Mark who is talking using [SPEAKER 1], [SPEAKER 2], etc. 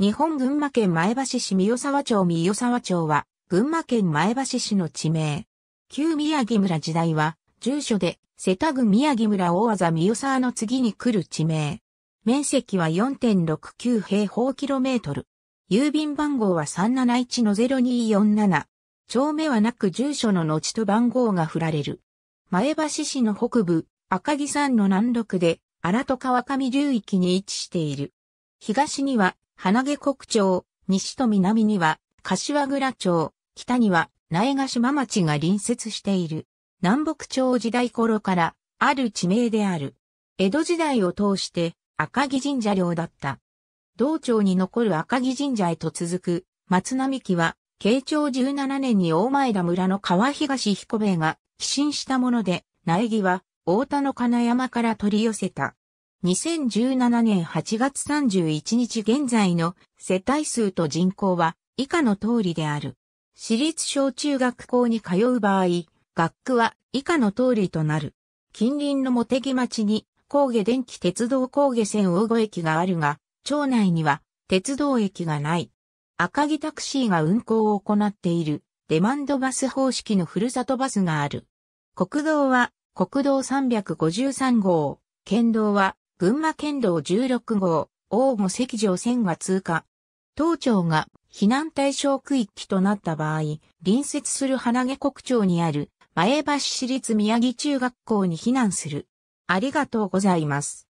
[SPEAKER 1] 日本群馬県前橋市三代沢町三代沢町
[SPEAKER 2] は、群馬県前橋市の地名。旧宮城村時代は、住所で、瀬田郡宮城村大技三代沢の次に来る地名。面積は4.69平方キロメートル。郵便番号は371-0247。町名はなく住所の後と番号が振られる。前橋市の北部、赤城山の南麓で、荒戸川上流域に位置している。東には花毛国町、西と南には、柏倉町、北には、苗ヶ島町が隣接している。南北朝時代頃から、ある地名である。江戸時代を通して、赤城神社領だった。道町に残る赤城神社へと続く、松並木は、慶長17年に大前田村の川東彦兵衛が寄進したもので、苗木は、大田の金山から取り寄せた。2017年8月31日現在の世帯数と人口は以下の通りである。私立小中学校に通う場合、学区は以下の通りとなる。近隣の茂木町に高下電気鉄道高下線大後駅があるが、町内には鉄道駅がない。赤木タクシーが運行を行っているデマンドバス方式のふるさとバスがある。国道は国道353号、県道は群馬県道16号、大御赤城線が通過。当庁が避難対象区域となった場合、隣接する花毛国庁にある前橋市立宮城中学
[SPEAKER 1] 校に避難する。ありがとうございます。